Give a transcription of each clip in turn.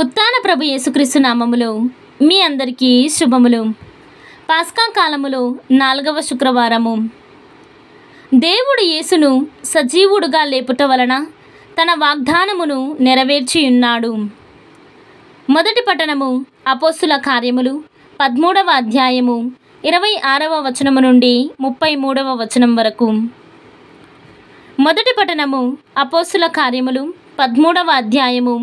ఉత్తాన ప్రభు యేసుక్రీస్తు నామములో మీ అందరికీ శుభములు పాస్కా కాలములో నాలుగవ శుక్రవారము దేవుడు యేసును సజీవుడుగా లేపుట వలన తన వాగ్దానమును నెరవేర్చియున్నాడు మొదటి పట్టణము అపోస్తుల కార్యములు పదమూడవ అధ్యాయము ఇరవై ఆరవ వచనము నుండి ముప్పై మూడవ వచనం వరకు మొదటి పట్టణము అపోస్తుల కార్యములు పదమూడవ అధ్యాయము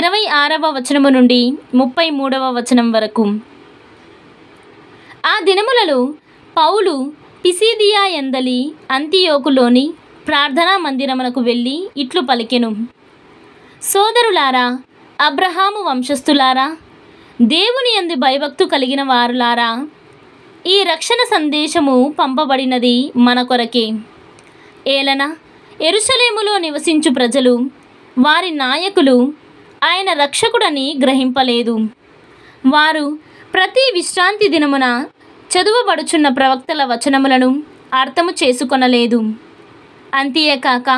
ఇరవై ఆరవ వచనము నుండి ముప్పై మూడవ వచనం వరకు ఆ దినములలో పౌలు పిసిదియా ఎందలి అంతియోకులోని ప్రార్థనా మందిరమునకు వెళ్ళి ఇట్లు పలికెను సోదరులారా అబ్రహాము వంశస్థులారా దేవుని ఎందు భయభక్తు కలిగిన వారులారా ఈ రక్షణ సందేశము పంపబడినది మన కొరకే ఏలన ఎరుసలేములో నివసించు ప్రజలు వారి నాయకులు ఆయన రక్షకుడని గ్రహింపలేదు వారు ప్రతి విశ్రాంతి దినమున చదువబడుచున్న ప్రవక్తల వచనములను అర్థము చేసుకొనలేదు అంతేకాక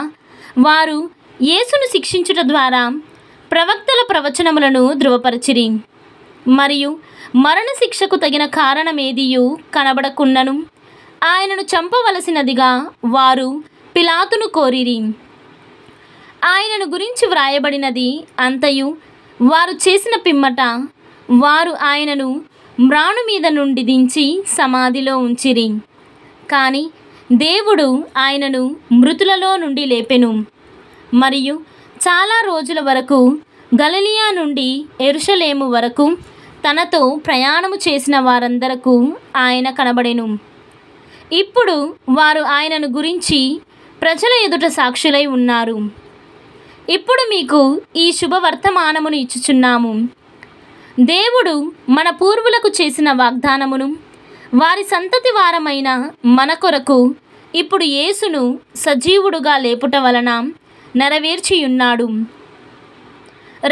వారు యేసును శిక్షించుట ద్వారా ప్రవక్తల ప్రవచనములను ధృవపరచిరి మరియు మరణ శిక్షకు తగిన కారణమేదియు కనబడకుండను ఆయనను చంపవలసినదిగా వారు పిలాతును కోరిరి ఆయనను గురించి వ్రాయబడినది అంతయు వారు చేసిన పిమ్మట వారు ఆయనను మ్రాణు మీద నుండి దించి సమాధిలో ఉంచిరి కానీ దేవుడు ఆయనను మృతులలో నుండి లేపెను మరియు చాలా రోజుల వరకు గలలియా నుండి ఎరుషలేము వరకు తనతో ప్రయాణము చేసిన వారందరకు ఆయన కనబడెను ఇప్పుడు వారు ఆయనను గురించి ప్రజల ఎదుట సాక్షులై ఉన్నారు ఇప్పుడు మీకు ఈ శుభవర్తమానమును ఇచ్చుచున్నాము దేవుడు మన పూర్వులకు చేసిన వాగ్దానమును వారి సంతతి వారమైన మన కొరకు ఇప్పుడు యేసును సజీవుడుగా లేపుట వలన నెరవేర్చియున్నాడు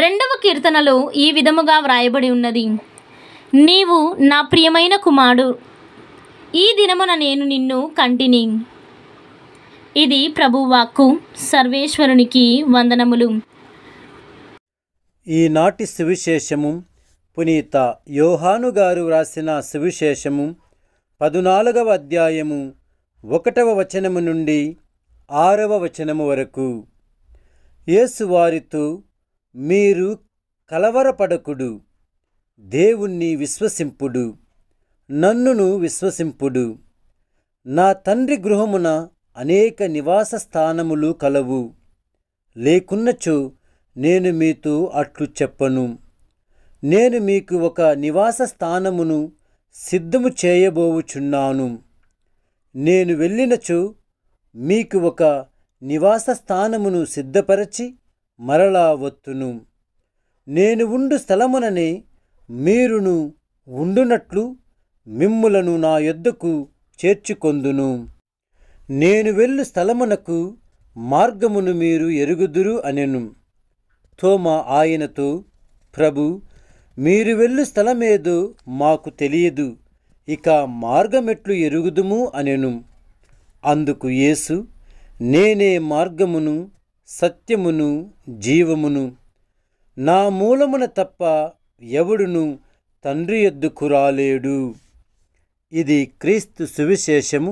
రెండవ కీర్తనలో ఈ విధముగా వ్రాయబడి ఉన్నది నీవు నా ప్రియమైన కుమారుడు ఈ దినమున నేను నిన్ను కంటిని ఇది ప్రభువాక్కు సర్వేశ్వరునికి వందనములు ఈనాటి సువిశేషము పునీత యోహాను గారు వ్రాసిన సువిశేషము పదునాలుగవ అధ్యాయము ఒకటవ వచనము నుండి ఆరవ వచనము వరకు యేసు వారితో మీరు కలవరపడకుడు దేవుణ్ణి విశ్వసింపుడు నన్నును విశ్వసింపుడు నా తండ్రి గృహమున అనేక నివాస స్థానములు కలవు లేకున్నచో నేను మీతో అట్లు చెప్పను నేను మీకు ఒక నివాస స్థానమును సిద్ధము చేయబోవుచున్నాను నేను వెళ్ళినచో మీకు ఒక నివాస స్థానమును సిద్ధపరచి మరలా వత్తును నేను ఉండు స్థలముననే మీరును ఉండునట్లు మిమ్ములను నా యొద్దకు చేర్చుకొందును నేను వెళ్ళు స్థలమునకు మార్గమును మీరు ఎరుగుదురు అనెను తోమా ఆయనతో ప్రభు మీరు వెళ్ళు స్థలమేదో మాకు తెలియదు ఇక మార్గమెట్లు ఎరుగుదుము అనెను అందుకు యేసు నేనే మార్గమును సత్యమును జీవమును నా మూలమున తప్ప ఎవడును తండ్రి ఎద్దుకు రాలేడు ఇది క్రీస్తు సువిశేషము